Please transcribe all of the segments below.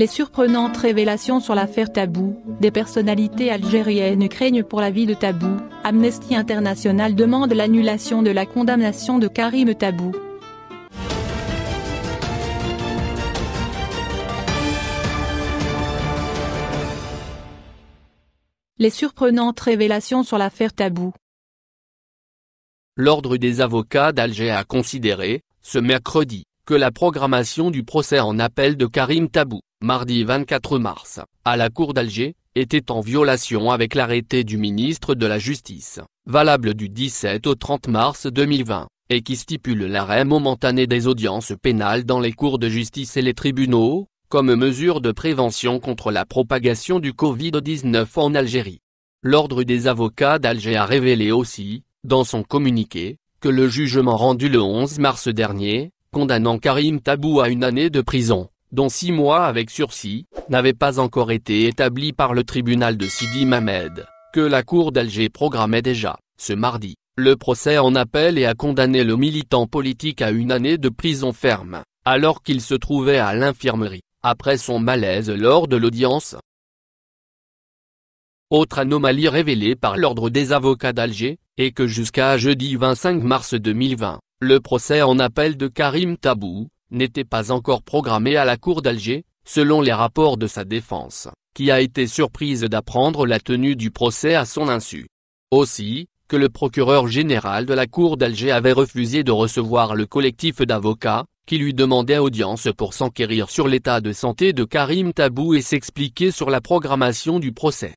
les surprenantes révélations sur l'affaire Tabou, des personnalités algériennes craignent pour la vie de Tabou, Amnesty International demande l'annulation de la condamnation de Karim Tabou. Les surprenantes révélations sur l'affaire Tabou. L'Ordre des avocats d'Alger a considéré, ce mercredi, que la programmation du procès en appel de Karim Tabou, mardi 24 mars, à la Cour d'Alger, était en violation avec l'arrêté du ministre de la Justice, valable du 17 au 30 mars 2020, et qui stipule l'arrêt momentané des audiences pénales dans les cours de justice et les tribunaux, comme mesure de prévention contre la propagation du Covid-19 en Algérie. L'Ordre des avocats d'Alger a révélé aussi, dans son communiqué, que le jugement rendu le 11 mars dernier, condamnant Karim Tabou à une année de prison, dont six mois avec sursis, n'avait pas encore été établi par le tribunal de Sidi Mamed, que la cour d'Alger programmait déjà, ce mardi, le procès en appel et a condamné le militant politique à une année de prison ferme, alors qu'il se trouvait à l'infirmerie, après son malaise lors de l'audience. Autre anomalie révélée par l'Ordre des avocats d'Alger, et que jusqu'à jeudi 25 mars 2020, le procès en appel de Karim Tabou, n'était pas encore programmé à la cour d'Alger, selon les rapports de sa défense, qui a été surprise d'apprendre la tenue du procès à son insu. Aussi, que le procureur général de la cour d'Alger avait refusé de recevoir le collectif d'avocats, qui lui demandait audience pour s'enquérir sur l'état de santé de Karim Tabou et s'expliquer sur la programmation du procès.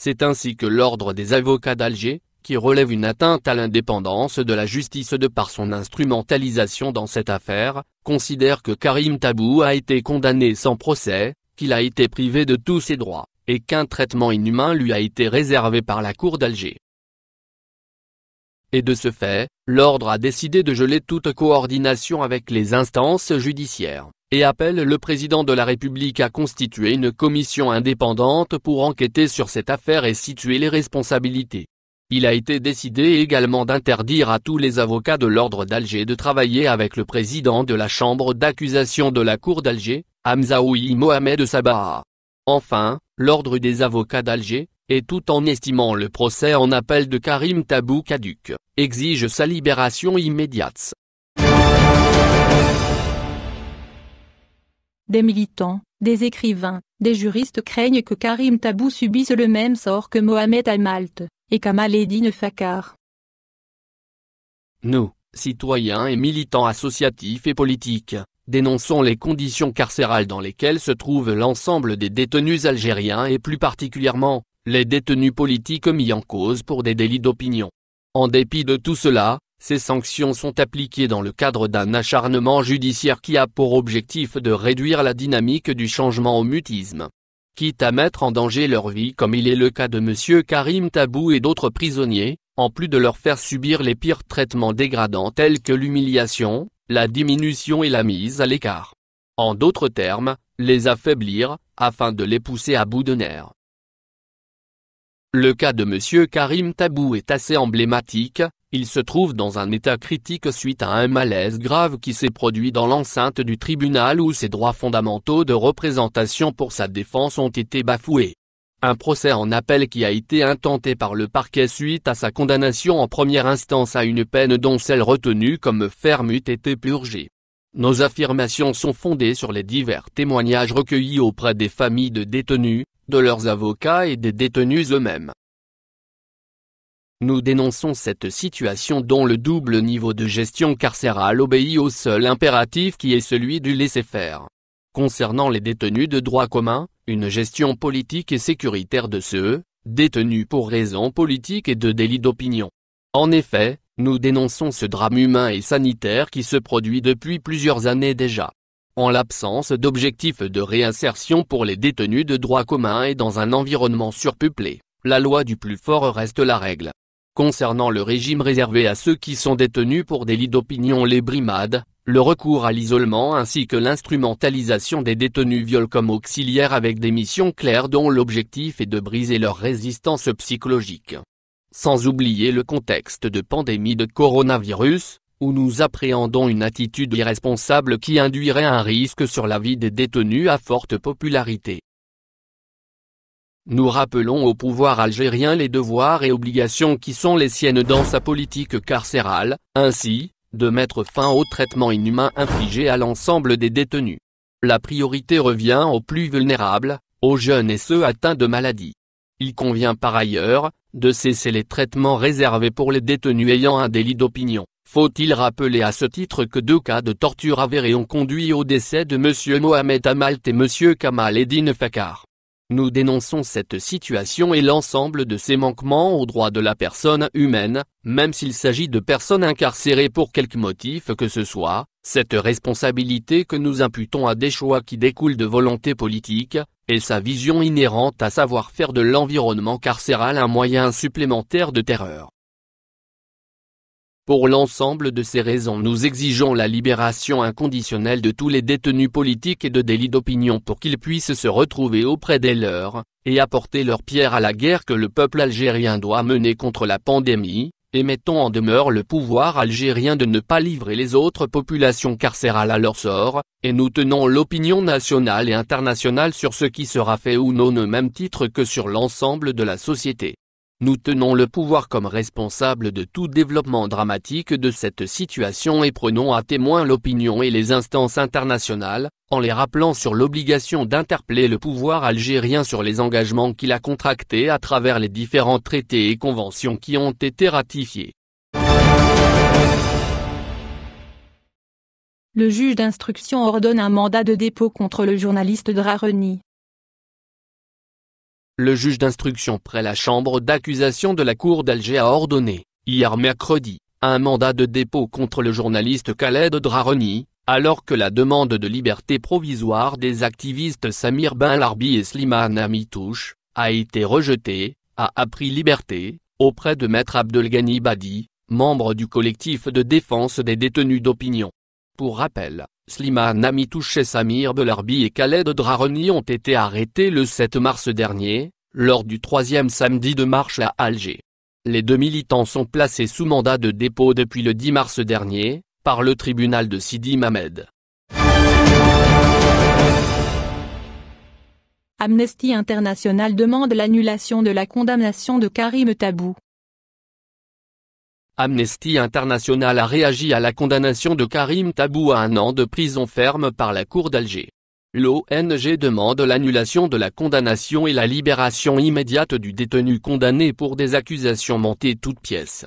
C'est ainsi que l'ordre des avocats d'Alger, qui relève une atteinte à l'indépendance de la justice de par son instrumentalisation dans cette affaire, considère que Karim Tabou a été condamné sans procès, qu'il a été privé de tous ses droits, et qu'un traitement inhumain lui a été réservé par la Cour d'Alger. Et de ce fait, l'ordre a décidé de geler toute coordination avec les instances judiciaires, et appelle le président de la République à constituer une commission indépendante pour enquêter sur cette affaire et situer les responsabilités. Il a été décidé également d'interdire à tous les avocats de l'ordre d'Alger de travailler avec le président de la chambre d'accusation de la Cour d'Alger, Hamzaoui Mohamed Sabah. Enfin, l'ordre des avocats d'Alger, et tout en estimant le procès en appel de Karim Tabou Caduc, exige sa libération immédiate. Des militants, des écrivains, des juristes craignent que Karim Tabou subisse le même sort que Mohamed al et Kamal Fakar. Nous, citoyens et militants associatifs et politiques, dénonçons les conditions carcérales dans lesquelles se trouve l'ensemble des détenus algériens et plus particulièrement, les détenus politiques mis en cause pour des délits d'opinion. En dépit de tout cela, ces sanctions sont appliquées dans le cadre d'un acharnement judiciaire qui a pour objectif de réduire la dynamique du changement au mutisme quitte à mettre en danger leur vie comme il est le cas de M. Karim Tabou et d'autres prisonniers, en plus de leur faire subir les pires traitements dégradants tels que l'humiliation, la diminution et la mise à l'écart. En d'autres termes, les affaiblir, afin de les pousser à bout de nerfs. Le cas de M. Karim Tabou est assez emblématique, il se trouve dans un état critique suite à un malaise grave qui s'est produit dans l'enceinte du tribunal où ses droits fondamentaux de représentation pour sa défense ont été bafoués. Un procès en appel qui a été intenté par le parquet suite à sa condamnation en première instance à une peine dont celle retenue comme ferme eût été purgée. Nos affirmations sont fondées sur les divers témoignages recueillis auprès des familles de détenus, de leurs avocats et des détenus eux-mêmes. Nous dénonçons cette situation dont le double niveau de gestion carcérale obéit au seul impératif qui est celui du laisser-faire. Concernant les détenus de droit commun, une gestion politique et sécuritaire de ceux, détenus pour raisons politiques et de délits d'opinion. En effet, nous dénonçons ce drame humain et sanitaire qui se produit depuis plusieurs années déjà. En l'absence d'objectifs de réinsertion pour les détenus de droit commun et dans un environnement surpeuplé, la loi du plus fort reste la règle. Concernant le régime réservé à ceux qui sont détenus pour délits d'opinion les brimades, le recours à l'isolement ainsi que l'instrumentalisation des détenus violent comme auxiliaires avec des missions claires dont l'objectif est de briser leur résistance psychologique. Sans oublier le contexte de pandémie de coronavirus, où nous appréhendons une attitude irresponsable qui induirait un risque sur la vie des détenus à forte popularité. Nous rappelons au pouvoir algérien les devoirs et obligations qui sont les siennes dans sa politique carcérale, ainsi, de mettre fin au traitement inhumain infligé à l'ensemble des détenus. La priorité revient aux plus vulnérables, aux jeunes et ceux atteints de maladies. Il convient par ailleurs, de cesser les traitements réservés pour les détenus ayant un délit d'opinion. Faut-il rappeler à ce titre que deux cas de torture avérés ont conduit au décès de M. Mohamed Amalt et M. Kamal Edine Fakar. Nous dénonçons cette situation et l'ensemble de ces manquements aux droits de la personne humaine, même s'il s'agit de personnes incarcérées pour quelque motif que ce soit, cette responsabilité que nous imputons à des choix qui découlent de volonté politique, et sa vision inhérente à savoir faire de l'environnement carcéral un moyen supplémentaire de terreur. Pour l'ensemble de ces raisons nous exigeons la libération inconditionnelle de tous les détenus politiques et de délits d'opinion pour qu'ils puissent se retrouver auprès des leurs, et apporter leur pierre à la guerre que le peuple algérien doit mener contre la pandémie, et mettons en demeure le pouvoir algérien de ne pas livrer les autres populations carcérales à leur sort, et nous tenons l'opinion nationale et internationale sur ce qui sera fait ou non au même titre que sur l'ensemble de la société. Nous tenons le pouvoir comme responsable de tout développement dramatique de cette situation et prenons à témoin l'opinion et les instances internationales, en les rappelant sur l'obligation d'interpeller le pouvoir algérien sur les engagements qu'il a contractés à travers les différents traités et conventions qui ont été ratifiés. Le juge d'instruction ordonne un mandat de dépôt contre le journaliste Draroni. Le juge d'instruction près la chambre d'accusation de la Cour d'Alger a ordonné, hier mercredi, un mandat de dépôt contre le journaliste Khaled Draroni, alors que la demande de liberté provisoire des activistes Samir Ben Larbi et Slimane Amitouche, a été rejetée, a appris liberté, auprès de Maître Abdelgani Badi, membre du collectif de défense des détenus d'opinion. Pour rappel, Slimane Nami et Samir Belarbi et Khaled Draroni ont été arrêtés le 7 mars dernier, lors du troisième samedi de marche à Alger. Les deux militants sont placés sous mandat de dépôt depuis le 10 mars dernier, par le tribunal de Sidi Mamed. Amnesty International demande l'annulation de la condamnation de Karim Tabou. Amnesty International a réagi à la condamnation de Karim Tabou à un an de prison ferme par la Cour d'Alger. L'ONG demande l'annulation de la condamnation et la libération immédiate du détenu condamné pour des accusations montées toutes pièces.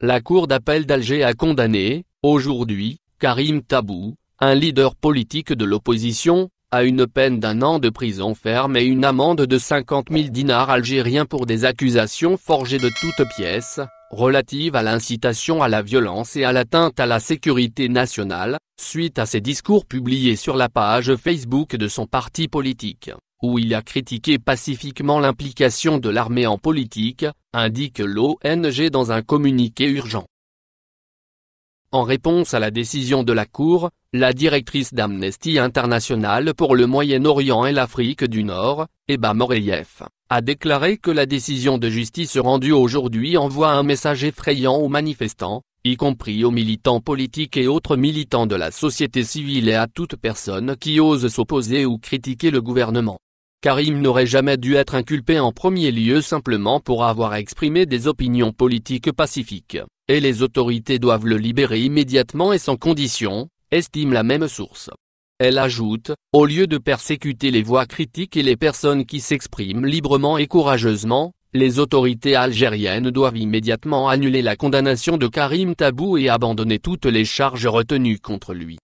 La Cour d'appel d'Alger a condamné, aujourd'hui, Karim Tabou, un leader politique de l'opposition, à une peine d'un an de prison ferme et une amende de 50 000 dinars algériens pour des accusations forgées de toutes pièces, relatives à l'incitation à la violence et à l'atteinte à la sécurité nationale, suite à ses discours publiés sur la page Facebook de son parti politique, où il a critiqué pacifiquement l'implication de l'armée en politique, indique l'ONG dans un communiqué urgent. En réponse à la décision de la Cour, la directrice d'Amnesty International pour le Moyen-Orient et l'Afrique du Nord, Eba Moreyev, a déclaré que la décision de justice rendue aujourd'hui envoie un message effrayant aux manifestants, y compris aux militants politiques et autres militants de la société civile et à toute personne qui ose s'opposer ou critiquer le gouvernement. Karim n'aurait jamais dû être inculpé en premier lieu simplement pour avoir exprimé des opinions politiques pacifiques et les autorités doivent le libérer immédiatement et sans condition, estime la même source. Elle ajoute, au lieu de persécuter les voix critiques et les personnes qui s'expriment librement et courageusement, les autorités algériennes doivent immédiatement annuler la condamnation de Karim Tabou et abandonner toutes les charges retenues contre lui.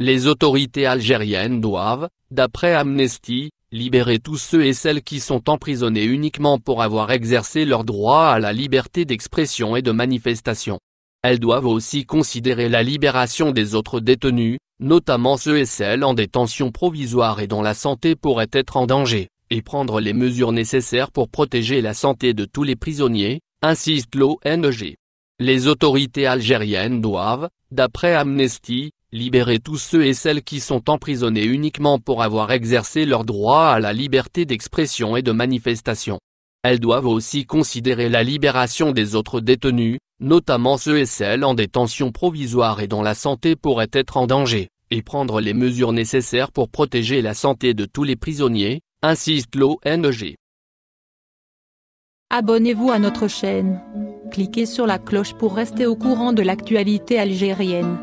Les autorités algériennes doivent, d'après Amnesty, libérer tous ceux et celles qui sont emprisonnés uniquement pour avoir exercé leur droit à la liberté d'expression et de manifestation. Elles doivent aussi considérer la libération des autres détenus, notamment ceux et celles en détention provisoire et dont la santé pourrait être en danger, et prendre les mesures nécessaires pour protéger la santé de tous les prisonniers, insiste l'ONG. Les autorités algériennes doivent, d'après Amnesty, Libérer tous ceux et celles qui sont emprisonnés uniquement pour avoir exercé leur droit à la liberté d'expression et de manifestation. Elles doivent aussi considérer la libération des autres détenus, notamment ceux et celles en détention provisoire et dont la santé pourrait être en danger, et prendre les mesures nécessaires pour protéger la santé de tous les prisonniers, insiste l'ONG. Abonnez-vous à notre chaîne. Cliquez sur la cloche pour rester au courant de l'actualité algérienne.